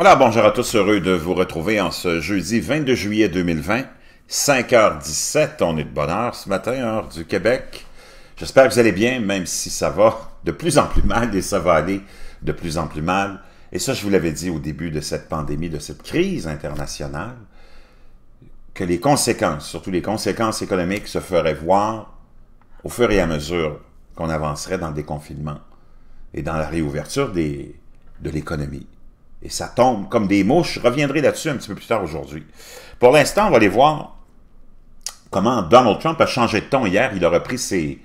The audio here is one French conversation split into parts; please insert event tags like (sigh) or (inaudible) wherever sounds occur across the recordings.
Voilà, bonjour à tous, heureux de vous retrouver en ce jeudi 22 juillet 2020, 5h17, on est de bonne heure ce matin, heure du Québec. J'espère que vous allez bien, même si ça va de plus en plus mal et ça va aller de plus en plus mal. Et ça, je vous l'avais dit au début de cette pandémie, de cette crise internationale, que les conséquences, surtout les conséquences économiques, se feraient voir au fur et à mesure qu'on avancerait dans le déconfinement et dans la réouverture des, de l'économie. Et ça tombe comme des mouches. Je reviendrai là-dessus un petit peu plus tard aujourd'hui. Pour l'instant, on va aller voir comment Donald Trump a changé de ton hier. Il a repris ses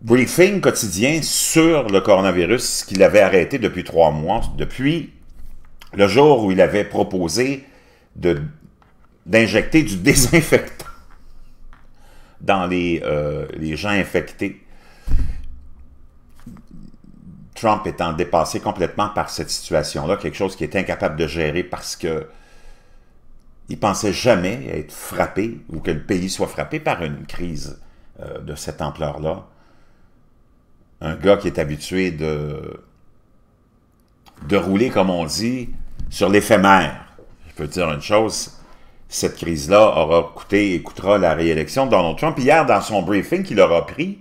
briefings quotidiens sur le coronavirus qu'il avait arrêté depuis trois mois, depuis le jour où il avait proposé d'injecter du (laughs) désinfectant dans les, euh, les gens infectés. Trump étant dépassé complètement par cette situation-là, quelque chose qu'il est incapable de gérer parce que il pensait jamais être frappé ou que le pays soit frappé par une crise euh, de cette ampleur-là. Un gars qui est habitué de, de rouler, comme on dit, sur l'éphémère. Je peux dire une chose, cette crise-là aura coûté et coûtera la réélection de Donald Trump. Hier, dans son briefing qu'il aura pris,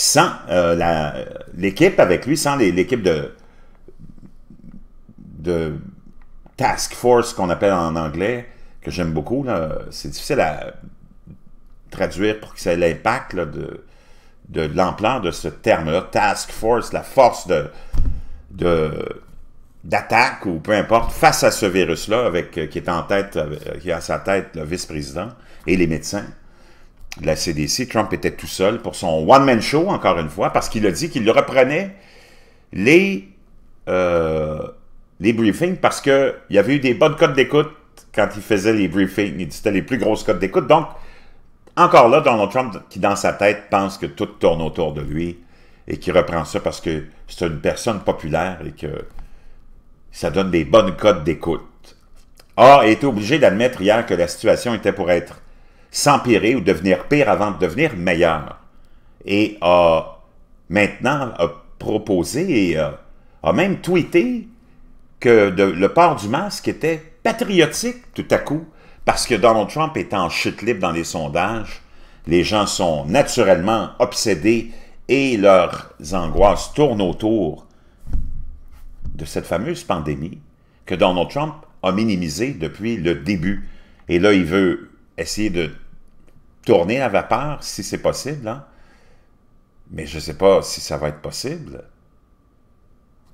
sans euh, l'équipe avec lui, sans l'équipe de, task force qu'on appelle en anglais, que j'aime beaucoup. C'est difficile à traduire pour que ça ait l'impact de, l'ampleur de ce terme-là, task force, la force de, d'attaque ou peu importe face à ce virus-là avec euh, qui est en tête, euh, qui à sa tête le vice-président et les médecins de la CDC, Trump était tout seul pour son one-man show, encore une fois, parce qu'il a dit qu'il reprenait les, euh, les briefings parce qu'il y avait eu des bonnes cotes d'écoute quand il faisait les briefings. Il C'était les plus grosses codes d'écoute. Donc, encore là, Donald Trump, qui dans sa tête pense que tout tourne autour de lui et qui reprend ça parce que c'est une personne populaire et que ça donne des bonnes codes d'écoute. Or, il était obligé d'admettre hier que la situation était pour être s'empirer ou devenir pire avant de devenir meilleur. Et a euh, maintenant a proposé et euh, a, même tweeté que le port du masque était patriotique tout à coup, parce que Donald Trump est en chute libre dans les sondages, les gens sont naturellement obsédés et leurs angoisses tournent autour de cette fameuse pandémie que Donald Trump a minimisée depuis le début. Et là, il veut essayer de tourner la vapeur si c'est possible. Hein. Mais je ne sais pas si ça va être possible.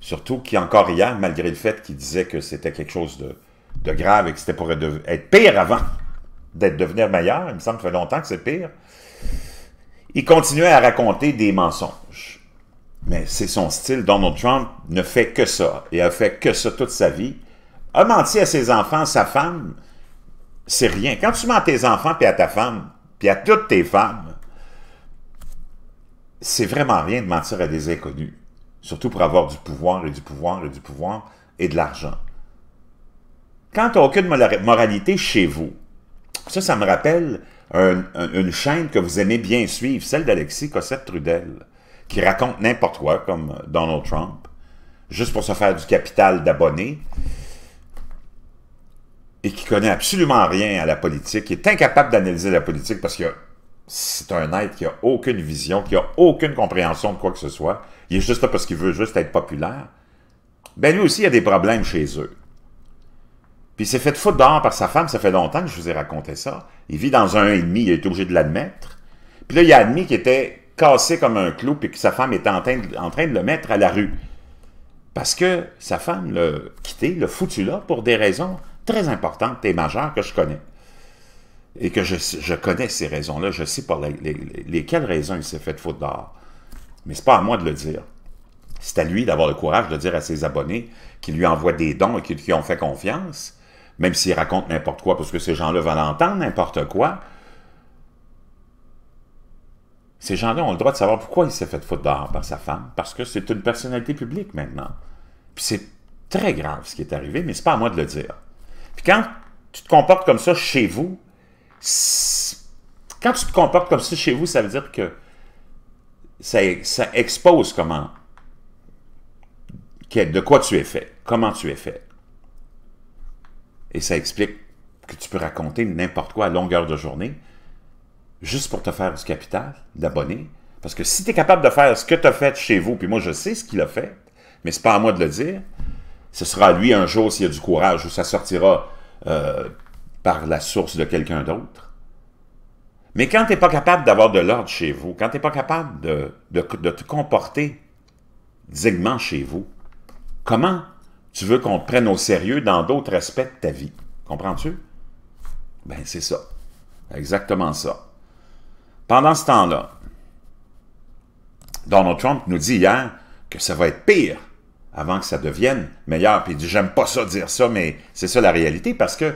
Surtout qu'encore hier, malgré le fait qu'il disait que c'était quelque chose de, grave et que c'était pour être, pire avant d'être devenir meilleur, il me semble que ça fait longtemps que c'est pire, il continuait à raconter des mensonges. Mais c'est son style. Donald Trump ne fait que ça. Et a fait que ça toute sa vie. A menti à ses enfants, sa femme, c'est rien. Quand tu mens à tes enfants, puis à ta femme, puis à toutes tes femmes, c'est vraiment rien de mentir à des inconnus. Surtout pour avoir du pouvoir et du pouvoir et du pouvoir et de l'argent. Quand tu aucune moralité chez vous, ça, ça me rappelle une chaîne que vous aimez bien suivre, celle d'Alexis Cossette-Trudel, qui raconte n'importe quoi, comme Donald Trump, juste pour se faire du capital d'abonnés, et qui connaît absolument rien à la politique, qui est incapable d'analyser la politique parce que c'est un être qui a aucune vision, qui a aucune compréhension de quoi que ce soit, il est juste là parce qu'il veut juste être populaire, ben lui aussi, il a des problèmes chez eux. Puis il s'est fait foutre dehors par sa femme, ça fait longtemps que je vous ai raconté ça. Il vit dans un et demi, il est obligé de l'admettre. Puis là, il a admis qu'il était cassé comme un clou, puis que sa femme était en train, en train de le mettre à la rue. Parce que sa femme l'a quitté, l'a foutu là, pour des raisons très importantes et majeures que je connais. Et que je, connais ces raisons-là, je sais pas les, lesquelles raisons il s'est fait faute d'or. Mais c'est pas à moi de le dire. C'est à lui d'avoir le courage de dire à ses abonnés qui lui envoient des dons et qui lui ont fait confiance, même s'il raconte n'importe quoi, parce que ces gens-là veulent entendre n'importe quoi. Ces gens-là ont le droit de savoir pourquoi il s'est fait foutre dehors par sa femme, parce que c'est une personnalité publique maintenant. Puis c'est très grave ce qui est arrivé, mais c'est pas à moi de le dire. Puis quand tu te comportes comme ça chez vous, quand tu te comportes comme ça chez vous, ça veut dire que ça, expose comment, de quoi tu es fait, comment tu es fait. Et ça explique que tu peux raconter n'importe quoi à longueur de journée, juste pour te faire du capital, d'abonner. Parce que si tu es capable de faire ce que tu as fait chez vous, puis moi je sais ce qu'il a fait, mais c'est pas à moi de le dire, ce sera lui un jour s'il y a du courage, ou ça sortira euh, par la source de quelqu'un d'autre. Mais quand tu n'es pas capable d'avoir de l'ordre chez vous, quand tu n'es pas capable de, te comporter dignement chez vous, comment tu veux qu'on te prenne au sérieux dans d'autres aspects de ta vie? Comprends-tu? Ben, c'est ça. Exactement ça. Pendant ce temps-là, Donald Trump nous dit hier que ça va être pire avant que ça devienne meilleur. Puis il dit, j'aime pas ça dire ça, mais c'est ça la réalité, parce que,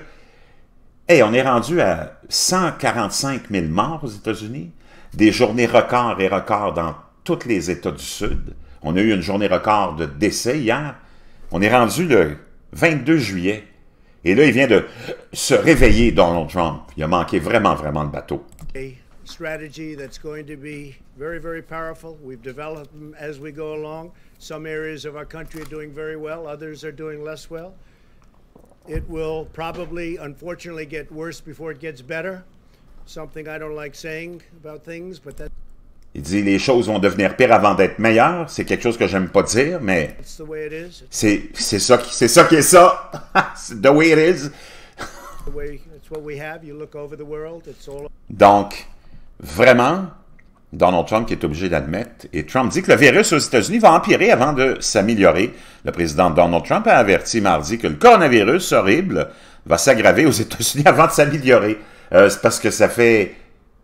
hey, on est rendu à 145 000 morts aux États-Unis, des journées records et records dans tous les États du Sud. On a eu une journée record de décès hier. On est rendu le 22 juillet. Et là, il vient de se réveiller, Donald Trump. Il a manqué vraiment, vraiment le bateau. strategy that's going to be very, very powerful. We've developed them as we go along. Some areas of our country are doing very well, others are doing less well. It will probably, unfortunately, get worse before it gets better. Something I don't like saying about things, but that. Il dit les choses vont devenir pires avant d'être meilleures. C'est quelque chose que j'aime pas dire, mais c'est c'est ça qui c'est ça qui est ça. (laughs) the way it is. Donc vraiment Donald Trump qui est obligé d'admettre. Et Trump dit que le virus aux États-Unis va empirer avant de s'améliorer. Le président Donald Trump a averti mardi que le coronavirus horrible va s'aggraver aux États-Unis (laughs) avant de s'améliorer. Euh, c'est parce que ça fait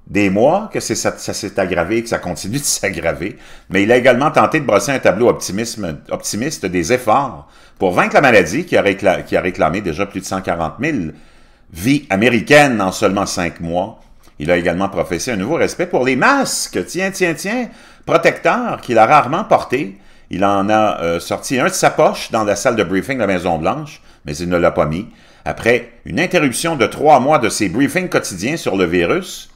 des mois que ça, s'est aggravé et que ça continue de s'aggraver. Mais il a également tenté de brosser un tableau optimisme, optimiste des efforts pour vaincre la maladie qui a, qui a réclamé déjà plus de 140 000 vies américaines en seulement cinq mois il a également professé un nouveau respect pour les masques, tiens, tiens, tiens, protecteurs qu'il a rarement portés. Il en a euh, sorti un de sa poche dans la salle de briefing de la Maison-Blanche, mais il ne l'a pas mis. Après une interruption de trois mois de ses briefings quotidiens sur le virus,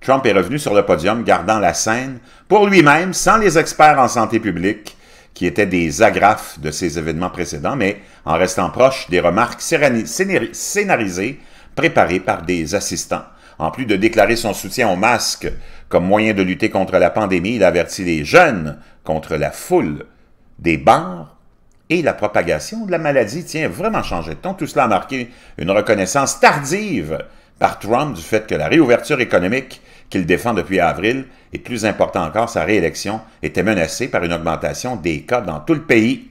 Trump est revenu sur le podium gardant la scène pour lui-même, sans les experts en santé publique, qui étaient des agrafes de ses événements précédents, mais en restant proche des remarques scénarisées préparées par des assistants en plus de déclarer son soutien au masque comme moyen de lutter contre la pandémie, il avertit les jeunes contre la foule des bars et la propagation de la maladie. Tiens, vraiment changé de ton. Tout cela a marqué une reconnaissance tardive par Trump du fait que la réouverture économique qu'il défend depuis avril et plus important encore, sa réélection était menacée par une augmentation des cas dans tout le pays.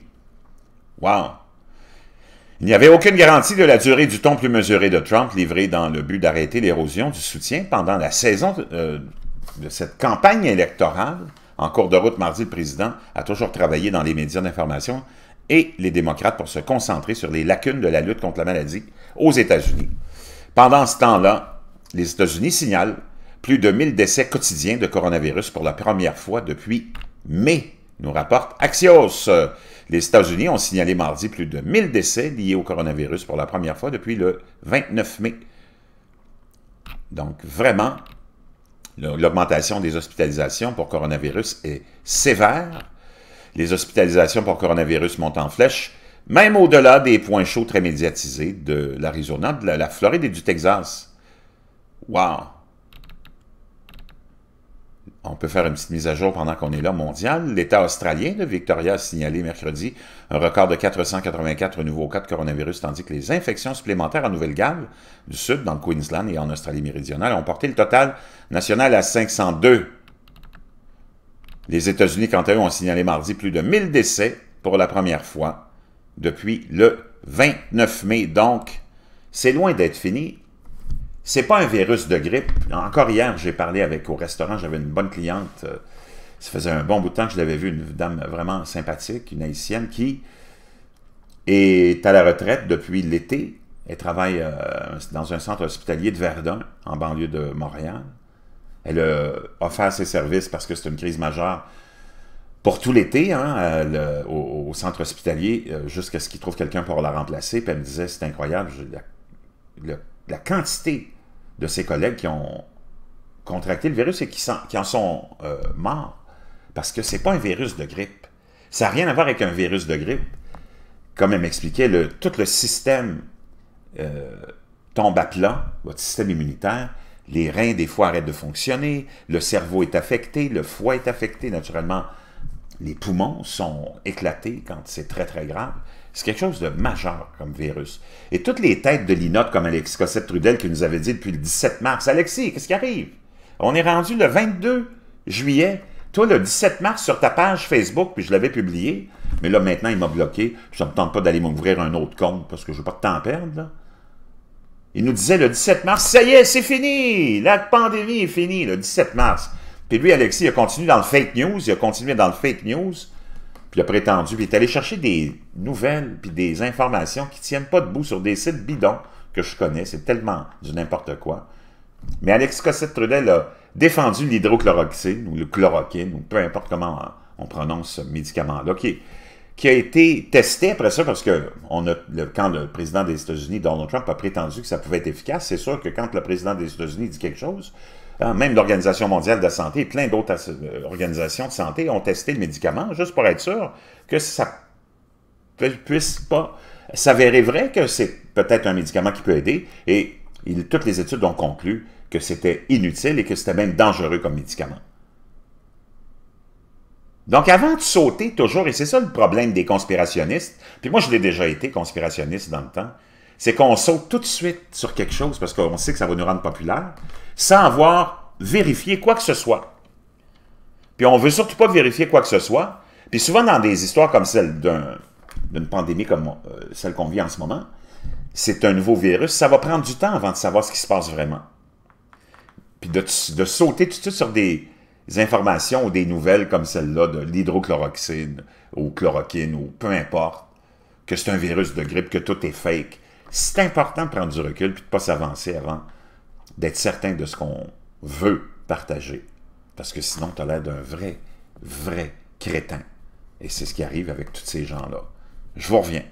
Wow! Il n'y avait aucune garantie de la durée du ton plus mesuré de Trump livré dans le but d'arrêter l'érosion du soutien pendant la saison euh, de, cette campagne électorale. En cours de route mardi, le président a toujours travaillé dans les médias d'information et les démocrates pour se concentrer sur les lacunes de la lutte contre la maladie aux États-Unis. Pendant ce temps-là, les États-Unis signalent plus de 1000 décès quotidiens de coronavirus pour la première fois depuis mai nous rapporte Axios. Les États-Unis ont signalé mardi plus de 1000 décès liés au coronavirus pour la première fois depuis le 29 mai. Donc vraiment, l'augmentation des hospitalisations pour coronavirus est sévère. Les hospitalisations pour coronavirus montent en flèche, même au-delà des points chauds très médiatisés de l'Arizona, de la Floride et du Texas. Wow! on peut faire une petite mise à jour pendant qu'on est là, mondial. L'État australien de Victoria a signalé mercredi un record de 484 nouveaux cas de coronavirus, tandis que les infections supplémentaires en Nouvelle-Galles du Sud, dans le Queensland et en Australie-Méridionale, ont porté le total national à 502. Les États-Unis, quant à eux, ont signalé mardi plus de 1000 décès pour la première fois depuis le 29 mai. Donc, c'est loin d'être fini. C'est pas un virus de grippe. Encore hier, j'ai parlé avec au restaurant, j'avais une bonne cliente. Euh, ça faisait un bon bout de temps que je l'avais vue, une dame vraiment sympathique, une haïtienne, qui est à la retraite depuis l'été. Elle travaille euh, dans un centre hospitalier de Verdun, en banlieue de Montréal. Elle a offert ses services parce que c'est une crise majeure pour tout l'été hein, euh, au, centre hospitalier jusqu'à ce qu'il trouve quelqu'un pour la remplacer. Puis elle me disait, c'est incroyable, la, quantité de ses collègues qui ont contracté le virus et qui, qui en sont euh, morts. Parce que c'est pas un virus de grippe. Ça n'a rien à voir avec un virus de grippe. Comme elle m'expliquait, le, tout le système euh, tombe à plat, votre système immunitaire. Les reins, des fois, arrêtent de fonctionner. Le cerveau est affecté. Le foie est affecté, naturellement. Les poumons sont éclatés quand c'est très, très grave. C'est quelque chose de majeur comme virus. Et toutes les têtes de linotte comme Alexis Cossette-Trudel qui nous avait dit depuis le 17 mars, « Alexis, qu'est-ce qui arrive? On est rendu le 22 juillet. Toi, le 17 mars, sur ta page Facebook, puis je l'avais publié, mais là, maintenant, il m'a bloqué. Je ne me tente pas d'aller m'ouvrir un autre compte parce que je veux pas de temps à perdre. Il nous disait le 17 mars, ça y est, c'est fini! La pandémie est finie, le 17 mars. Puis lui, Alexis, il a continué dans le fake news, il a continué dans le fake news puis il a prétendu, puis il est allé chercher des nouvelles, puis des informations qui ne tiennent pas debout sur des sites bidons que je connais, c'est tellement du n'importe quoi. Mais Alex Cossette-Trudel a défendu l'hydrochloroxine, ou le chloroquine, ou peu importe comment on prononce ce médicament-là, qui, a été testé après ça, parce que le, quand le président des États-Unis, Donald Trump, a prétendu que ça pouvait être efficace, c'est sûr que quand le président des États-Unis dit quelque chose, euh, même l'Organisation mondiale de la santé et plein d'autres euh, organisations de santé ont testé le médicament juste pour être sûr que ça puisse pas s'avérer vrai que c'est peut-être un médicament qui peut aider. Et toutes les études ont conclu que c'était inutile et que c'était même dangereux comme médicament. Donc avant de sauter toujours, et c'est ça le problème des conspirationnistes, puis moi je l'ai déjà été conspirationniste dans le temps, c'est qu'on saute tout de suite sur quelque chose parce qu'on sait que ça va nous rendre populaire, sans avoir vérifié quoi que ce soit. Puis on veut surtout pas vérifier quoi que ce soit. Puis souvent dans des histoires comme celle d'une pandémie comme euh, celle qu'on vit en ce moment, c'est un nouveau virus, ça va prendre du temps avant de savoir ce qui se passe vraiment. Puis de, sauter tout de suite sur des, des informations ou des nouvelles comme celle-là de l'hydrochloroxine ou chloroquine ou peu importe, que c'est un virus de grippe, que tout est fake, c'est important de prendre du recul puis de ne pas s'avancer avant d'être certain de ce qu'on veut partager. Parce que sinon, tu as l'air d'un vrai, vrai crétin. Et c'est ce qui arrive avec tous ces gens-là. Je vous reviens.